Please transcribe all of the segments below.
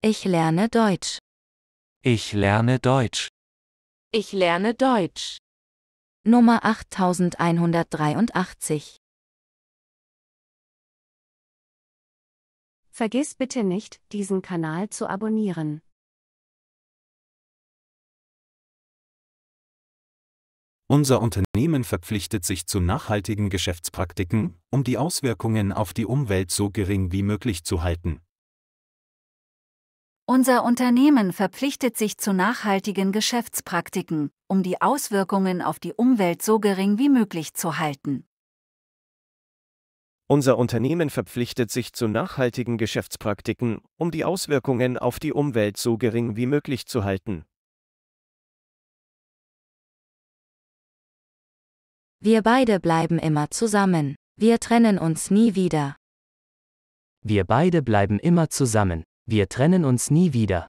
Ich lerne Deutsch. Ich lerne Deutsch. Ich lerne Deutsch. Nummer 8183. Vergiss bitte nicht, diesen Kanal zu abonnieren. Unser Unternehmen verpflichtet sich zu nachhaltigen Geschäftspraktiken, um die Auswirkungen auf die Umwelt so gering wie möglich zu halten. Unser Unternehmen verpflichtet sich zu nachhaltigen Geschäftspraktiken, um die Auswirkungen auf die Umwelt so gering wie möglich zu halten. Unser Unternehmen verpflichtet sich zu nachhaltigen Geschäftspraktiken, um die Auswirkungen auf die Umwelt so gering wie möglich zu halten. Wir beide bleiben immer zusammen. Wir trennen uns nie wieder. Wir beide bleiben immer zusammen. Wir trennen uns nie wieder.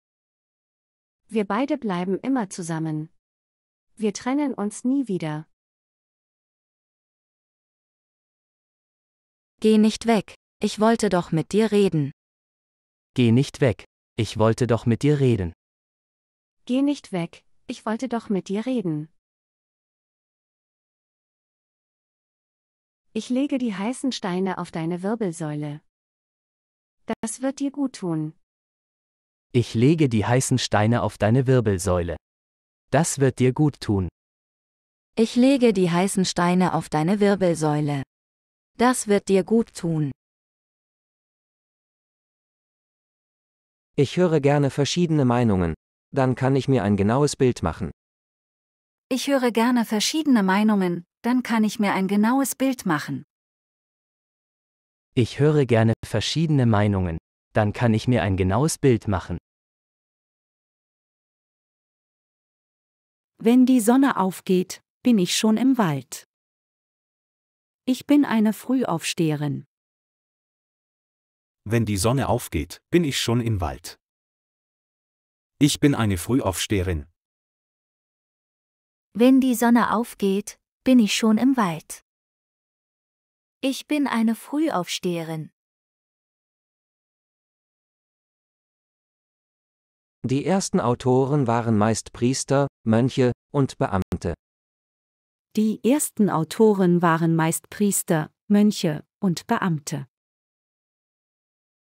Wir beide bleiben immer zusammen. Wir trennen uns nie wieder. Geh nicht weg, ich wollte doch mit dir reden. Geh nicht weg, ich wollte doch mit dir reden. Geh nicht weg, ich wollte doch mit dir reden. Ich lege die heißen Steine auf deine Wirbelsäule. Das wird dir gut tun. Ich lege die heißen Steine auf deine Wirbelsäule. Das wird dir gut tun. Ich lege die heißen Steine auf deine Wirbelsäule. Das wird dir gut tun. Ich höre gerne verschiedene Meinungen. Dann kann ich mir ein genaues Bild machen. Ich höre gerne verschiedene Meinungen, dann kann ich mir ein genaues Bild machen. Ich höre gerne verschiedene Meinungen, dann kann ich mir ein genaues Bild machen. Wenn die Sonne aufgeht, bin ich schon im Wald. Ich bin eine Frühaufsteherin. Wenn die Sonne aufgeht, bin ich schon im Wald. Ich bin eine Frühaufsteherin. Wenn die Sonne aufgeht, bin ich schon im Wald. Ich bin eine Frühaufsteherin. Die ersten Autoren waren meist Priester, Mönche und Beamte. Die ersten Autoren waren meist Priester, Mönche und Beamte.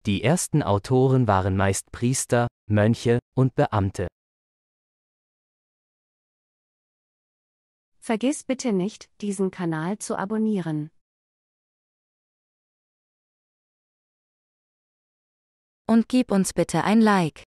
Die ersten Autoren waren meist Priester, Mönche und Beamte. Vergiss bitte nicht, diesen Kanal zu abonnieren. Und gib uns bitte ein Like.